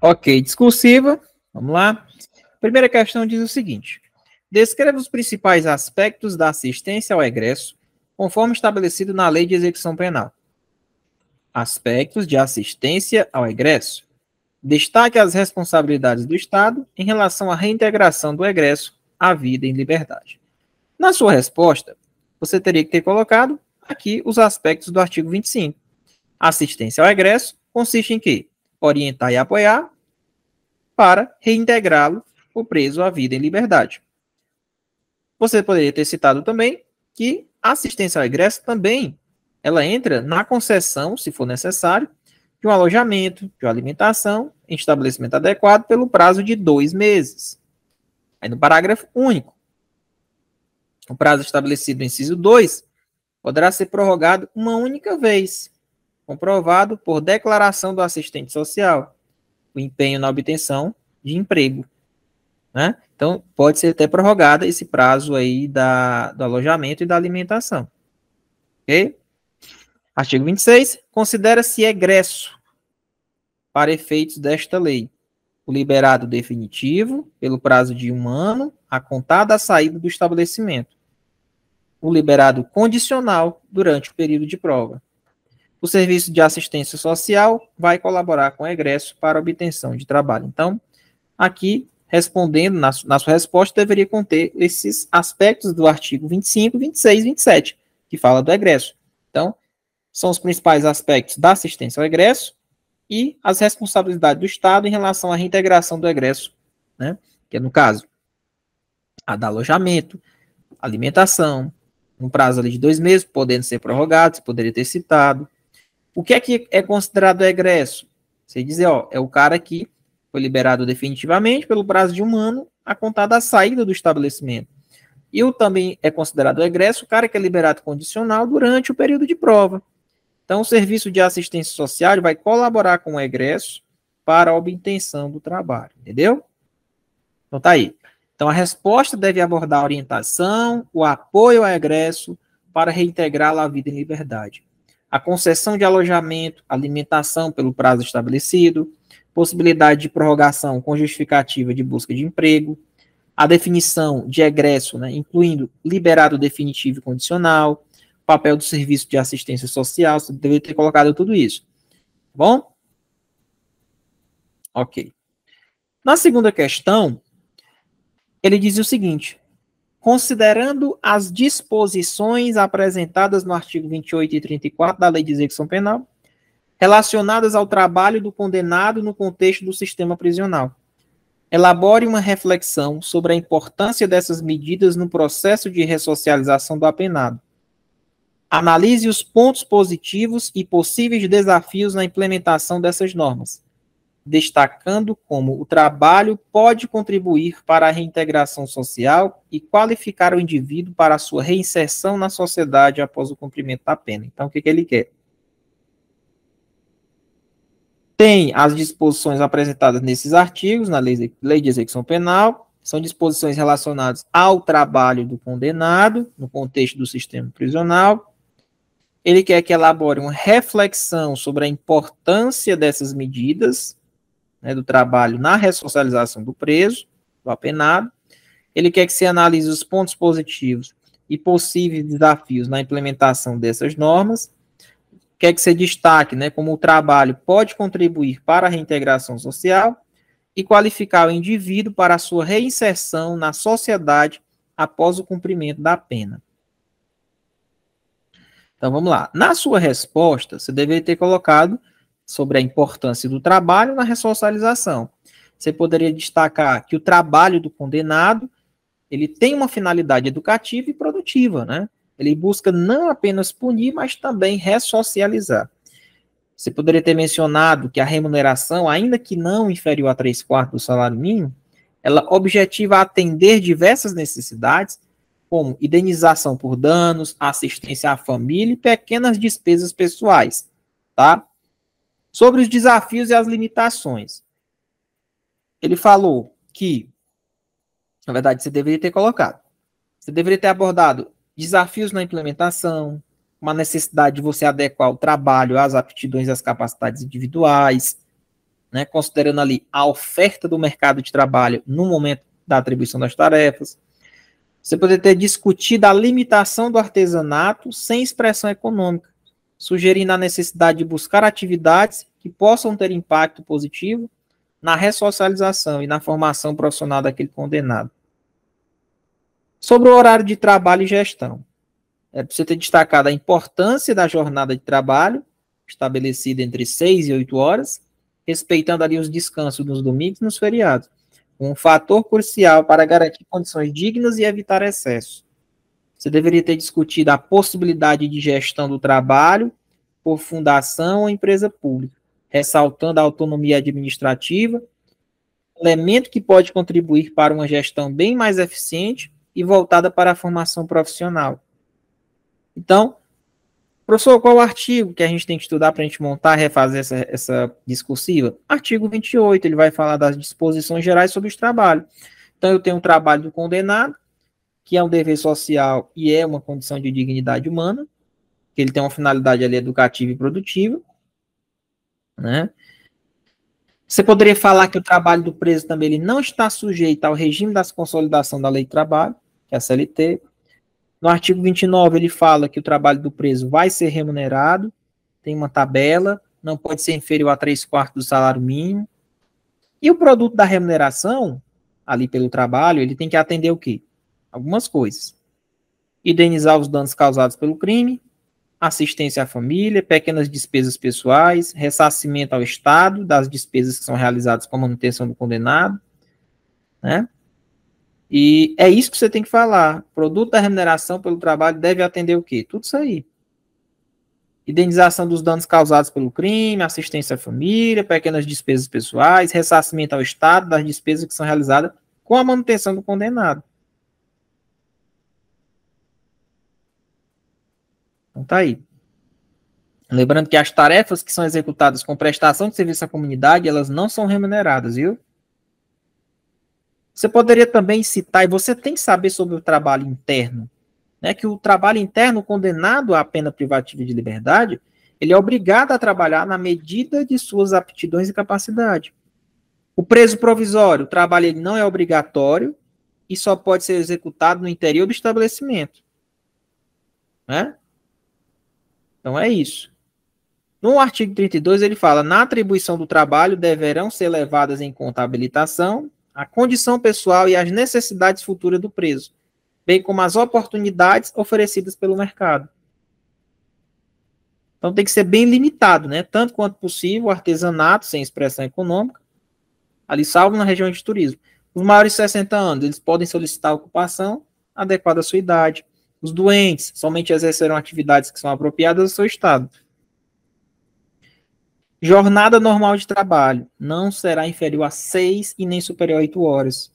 Ok, discursiva. Vamos lá. Primeira questão diz o seguinte: descreva os principais aspectos da assistência ao egresso, conforme estabelecido na Lei de Execução Penal. Aspectos de assistência ao egresso. Destaque as responsabilidades do Estado em relação à reintegração do egresso à vida em liberdade. Na sua resposta, você teria que ter colocado aqui os aspectos do artigo 25. Assistência ao egresso consiste em que Orientar e apoiar para reintegrá-lo, o preso, à vida em liberdade. Você poderia ter citado também que assistência ao egresso também ela entra na concessão, se for necessário, de um alojamento, de uma alimentação em estabelecimento adequado pelo prazo de dois meses. Aí no parágrafo único, o prazo estabelecido no inciso 2 poderá ser prorrogado uma única vez, comprovado por declaração do assistente social, o empenho na obtenção de emprego. Né? Então, pode ser até prorrogado esse prazo aí da, do alojamento e da alimentação. Ok? Artigo 26. Considera-se egresso para efeitos desta lei o liberado definitivo, pelo prazo de um ano, a contar da saída do estabelecimento. O liberado condicional durante o período de prova. O serviço de assistência social vai colaborar com o egresso para obtenção de trabalho. Então, aqui, respondendo, na, na sua resposta, deveria conter esses aspectos do artigo 25, 26 27, que fala do egresso. Então, são os principais aspectos da assistência ao egresso, e as responsabilidades do Estado em relação à reintegração do egresso, né? que é, no caso, a da alojamento, alimentação, um prazo ali de dois meses, podendo ser prorrogado, você poderia ter citado. O que é que é considerado egresso? Você dizer, ó, é o cara que foi liberado definitivamente pelo prazo de um ano a contar da saída do estabelecimento. E o também é considerado egresso o cara que é liberado condicional durante o período de prova. Então, o serviço de assistência social vai colaborar com o egresso para a obtenção do trabalho, entendeu? Então, tá aí. Então, a resposta deve abordar a orientação, o apoio ao egresso para reintegrá-lo à vida em liberdade. A concessão de alojamento, alimentação pelo prazo estabelecido, possibilidade de prorrogação com justificativa de busca de emprego, a definição de egresso, né, incluindo liberado definitivo e condicional, papel do serviço de assistência social, você deveria ter colocado tudo isso. Tá bom? Ok. Na segunda questão, ele diz o seguinte: considerando as disposições apresentadas no artigo 28 e 34 da Lei de Execução Penal, relacionadas ao trabalho do condenado no contexto do sistema prisional. Elabore uma reflexão sobre a importância dessas medidas no processo de ressocialização do apenado Analise os pontos positivos e possíveis desafios na implementação dessas normas, destacando como o trabalho pode contribuir para a reintegração social e qualificar o indivíduo para a sua reinserção na sociedade após o cumprimento da pena. Então, o que, que ele quer? Tem as disposições apresentadas nesses artigos, na lei de, lei de execução penal, são disposições relacionadas ao trabalho do condenado, no contexto do sistema prisional, ele quer que elabore uma reflexão sobre a importância dessas medidas né, do trabalho na ressocialização do preso, do apenado. Ele quer que se analise os pontos positivos e possíveis desafios na implementação dessas normas. Quer que se destaque né, como o trabalho pode contribuir para a reintegração social e qualificar o indivíduo para a sua reinserção na sociedade após o cumprimento da pena. Então vamos lá. Na sua resposta, você deveria ter colocado sobre a importância do trabalho na ressocialização. Você poderia destacar que o trabalho do condenado ele tem uma finalidade educativa e produtiva, né? Ele busca não apenas punir, mas também ressocializar. Você poderia ter mencionado que a remuneração, ainda que não inferior a 3 quartos do salário mínimo, ela objetiva atender diversas necessidades, como indenização por danos, assistência à família e pequenas despesas pessoais, tá? Sobre os desafios e as limitações. Ele falou que, na verdade, você deveria ter colocado. Você deveria ter abordado desafios na implementação, uma necessidade de você adequar o trabalho às aptidões e às capacidades individuais, né, considerando ali a oferta do mercado de trabalho no momento da atribuição das tarefas, você poderia ter discutido a limitação do artesanato sem expressão econômica, sugerindo a necessidade de buscar atividades que possam ter impacto positivo na ressocialização e na formação profissional daquele condenado. Sobre o horário de trabalho e gestão, é preciso ter destacado a importância da jornada de trabalho, estabelecida entre 6 e 8 horas, respeitando ali os descansos nos domingos e nos feriados um fator crucial para garantir condições dignas e evitar excesso. Você deveria ter discutido a possibilidade de gestão do trabalho por fundação ou empresa pública, ressaltando a autonomia administrativa, elemento que pode contribuir para uma gestão bem mais eficiente e voltada para a formação profissional. Então, Professor, qual artigo que a gente tem que estudar para a gente montar, refazer essa, essa discursiva? Artigo 28, ele vai falar das disposições gerais sobre os trabalhos. Então, eu tenho o trabalho do condenado, que é um dever social e é uma condição de dignidade humana, que ele tem uma finalidade ali educativa e produtiva. Né? Você poderia falar que o trabalho do preso também ele não está sujeito ao regime da consolidação da lei de trabalho, que é a CLT, no artigo 29, ele fala que o trabalho do preso vai ser remunerado, tem uma tabela, não pode ser inferior a 3 quartos do salário mínimo. E o produto da remuneração, ali pelo trabalho, ele tem que atender o quê? Algumas coisas. Indenizar os danos causados pelo crime, assistência à família, pequenas despesas pessoais, ressarcimento ao Estado das despesas que são realizadas com a manutenção do condenado, né? E é isso que você tem que falar. produto da remuneração pelo trabalho deve atender o quê? Tudo isso aí. Indenização dos danos causados pelo crime, assistência à família, pequenas despesas pessoais, ressarcimento ao Estado das despesas que são realizadas com a manutenção do condenado. Então tá aí. Lembrando que as tarefas que são executadas com prestação de serviço à comunidade, elas não são remuneradas, viu? Você poderia também citar, e você tem que saber sobre o trabalho interno, né, que o trabalho interno condenado à pena privativa de liberdade, ele é obrigado a trabalhar na medida de suas aptidões e capacidade. O preso provisório, o trabalho ele não é obrigatório e só pode ser executado no interior do estabelecimento. Né? Então é isso. No artigo 32 ele fala: na atribuição do trabalho deverão ser levadas em conta habilitação, a condição pessoal e as necessidades futuras do preso, bem como as oportunidades oferecidas pelo mercado. Então tem que ser bem limitado, né? Tanto quanto possível, artesanato sem expressão econômica, ali salvo na região de turismo. Os maiores de 60 anos, eles podem solicitar ocupação adequada à sua idade. Os doentes somente exercerão atividades que são apropriadas ao seu estado. Jornada normal de trabalho não será inferior a seis e nem superior a oito horas.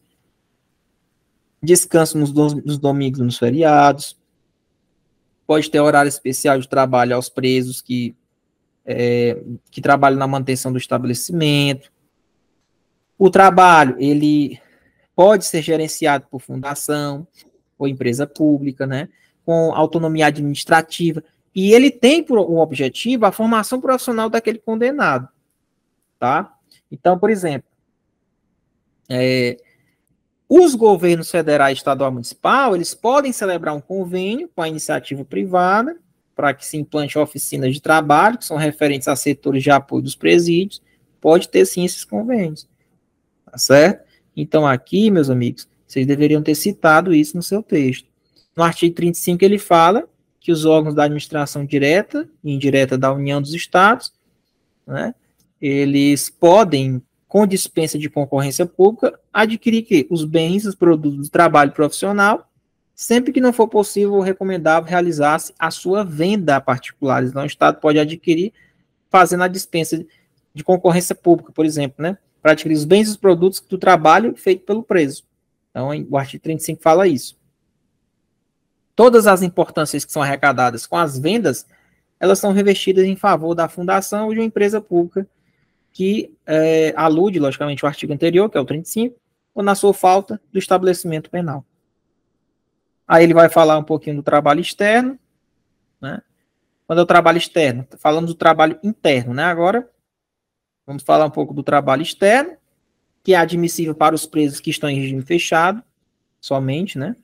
Descanso nos, do, nos domingos, nos feriados. Pode ter horário especial de trabalho aos presos que, é, que trabalham na manutenção do estabelecimento. O trabalho, ele pode ser gerenciado por fundação ou empresa pública, né? Com autonomia administrativa. E ele tem por objetivo a formação profissional daquele condenado, tá? Então, por exemplo, é, os governos federal, estadual e municipal, eles podem celebrar um convênio com a iniciativa privada para que se implante oficinas de trabalho, que são referentes a setores de apoio dos presídios, pode ter sim esses convênios, tá certo? Então aqui, meus amigos, vocês deveriam ter citado isso no seu texto. No artigo 35 ele fala que os órgãos da administração direta e indireta da União dos Estados, né, eles podem, com dispensa de concorrência pública, adquirir que? os bens, os produtos do trabalho profissional, sempre que não for possível, recomendável realizar-se a sua venda a particulares. Então, o Estado pode adquirir fazendo a dispensa de concorrência pública, por exemplo, né, para adquirir os bens e os produtos do trabalho feito pelo preso. Então, o artigo 35 fala isso. Todas as importâncias que são arrecadadas com as vendas, elas são revestidas em favor da fundação ou de uma empresa pública que é, alude, logicamente, o artigo anterior, que é o 35, ou na sua falta, do estabelecimento penal. Aí ele vai falar um pouquinho do trabalho externo, né? Quando é o trabalho externo, falamos do trabalho interno, né? Agora vamos falar um pouco do trabalho externo, que é admissível para os presos que estão em regime fechado, somente, né?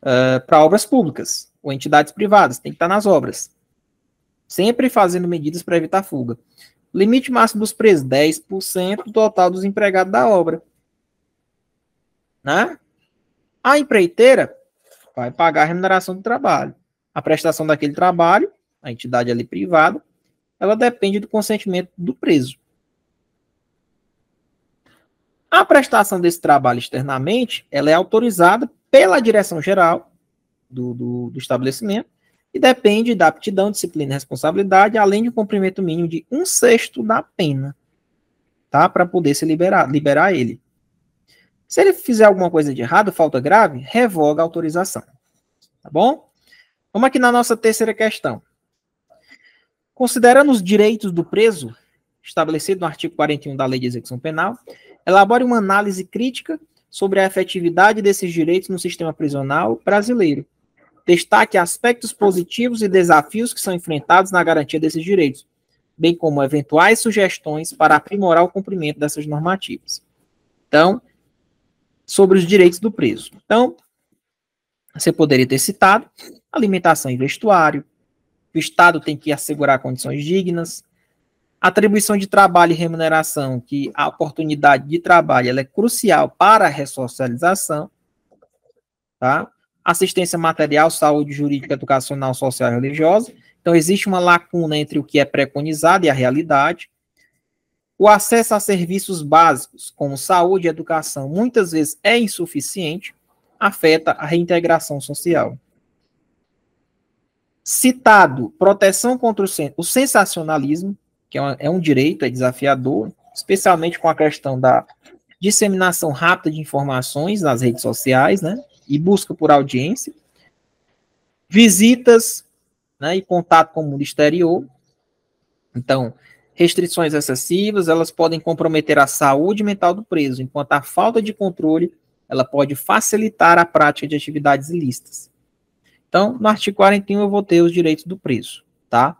uh, ah, para obras públicas ou entidades privadas, tem que estar tá nas obras. Sempre fazendo medidas para evitar fuga. Limite máximo dos preços, 10% do total dos empregados da obra. Né? A empreiteira vai pagar a remuneração do trabalho. A prestação daquele trabalho, a entidade ali privada, ela depende do consentimento do preso. A prestação desse trabalho externamente, ela é autorizada pela direção geral do, do, do estabelecimento e depende da aptidão, disciplina e responsabilidade, além de um cumprimento mínimo de um sexto da pena, tá? Para poder se liberar, liberar ele. Se ele fizer alguma coisa de errado, falta grave, revoga a autorização. Tá bom? Vamos aqui na nossa terceira questão. Considerando os direitos do preso, estabelecido no artigo 41 da Lei de Execução Penal, elabore uma análise crítica sobre a efetividade desses direitos no sistema prisional brasileiro. Destaque aspectos positivos e desafios que são enfrentados na garantia desses direitos, bem como eventuais sugestões para aprimorar o cumprimento dessas normativas. Então, sobre os direitos do preso. Então, você poderia ter citado alimentação e vestuário, o Estado tem que assegurar condições dignas, Atribuição de trabalho e remuneração, que a oportunidade de trabalho é crucial para a ressocialização. Tá? Assistência material, saúde jurídica, educacional, social e religiosa. Então, existe uma lacuna entre o que é preconizado e a realidade. O acesso a serviços básicos, como saúde e educação, muitas vezes é insuficiente, afeta a reintegração social. Citado, proteção contra o sensacionalismo, que é, uma, é um direito, é desafiador, especialmente com a questão da disseminação rápida de informações nas redes sociais, né? E busca por audiência, visitas, né? E contato com o mundo exterior. Então, restrições excessivas, elas podem comprometer a saúde mental do preso, enquanto a falta de controle, ela pode facilitar a prática de atividades ilícitas. Então, no artigo 41 eu vou ter os direitos do preso, tá?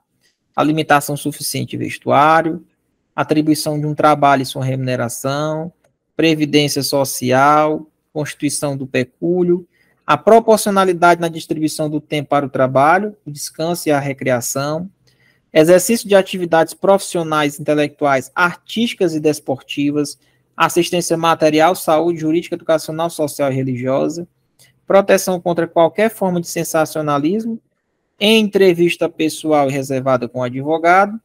alimentação suficiente e vestuário, atribuição de um trabalho e sua remuneração, previdência social, constituição do pecúlio, a proporcionalidade na distribuição do tempo para o trabalho, o descanso e a recreação, exercício de atividades profissionais, intelectuais, artísticas e desportivas, assistência material, saúde, jurídica, educacional, social e religiosa, proteção contra qualquer forma de sensacionalismo entrevista pessoal e reservada com o advogado,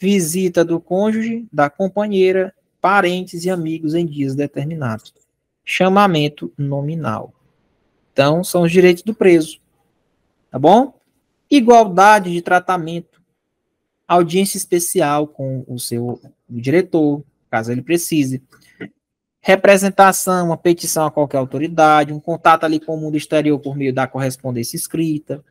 visita do cônjuge, da companheira, parentes e amigos em dias determinados, chamamento nominal. Então, são os direitos do preso. Tá bom? Igualdade de tratamento. Audiência especial com o seu diretor, caso ele precise. Representação, uma petição a qualquer autoridade, um contato ali com o mundo exterior por meio da correspondência escrita,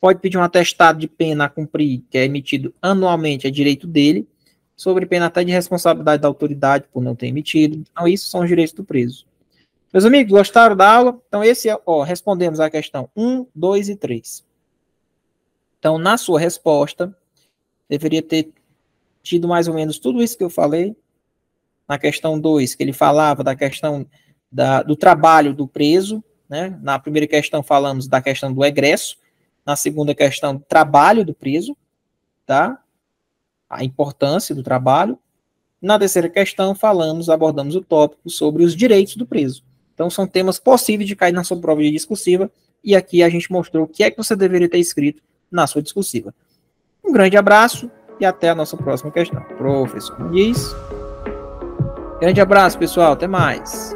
Pode pedir um atestado de pena a cumprir, que é emitido anualmente, é direito dele, sobre pena até de responsabilidade da autoridade por não ter emitido. Então, isso são os direitos do preso. Meus amigos, gostaram da aula? Então, esse é, ó, respondemos a questão 1, 2 e 3. Então, na sua resposta, deveria ter tido mais ou menos tudo isso que eu falei. Na questão 2, que ele falava da questão da, do trabalho do preso, né? Na primeira questão falamos da questão do egresso, na segunda questão, trabalho do preso, tá? A importância do trabalho. Na terceira questão, falamos, abordamos o tópico sobre os direitos do preso. Então, são temas possíveis de cair na sua prova de discursiva, e aqui a gente mostrou o que é que você deveria ter escrito na sua discursiva. Um grande abraço e até a nossa próxima questão. Professor Diz. Grande abraço, pessoal. Até mais.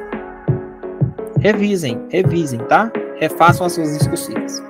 Revisem, revisem, tá? Refaçam as suas discussivas.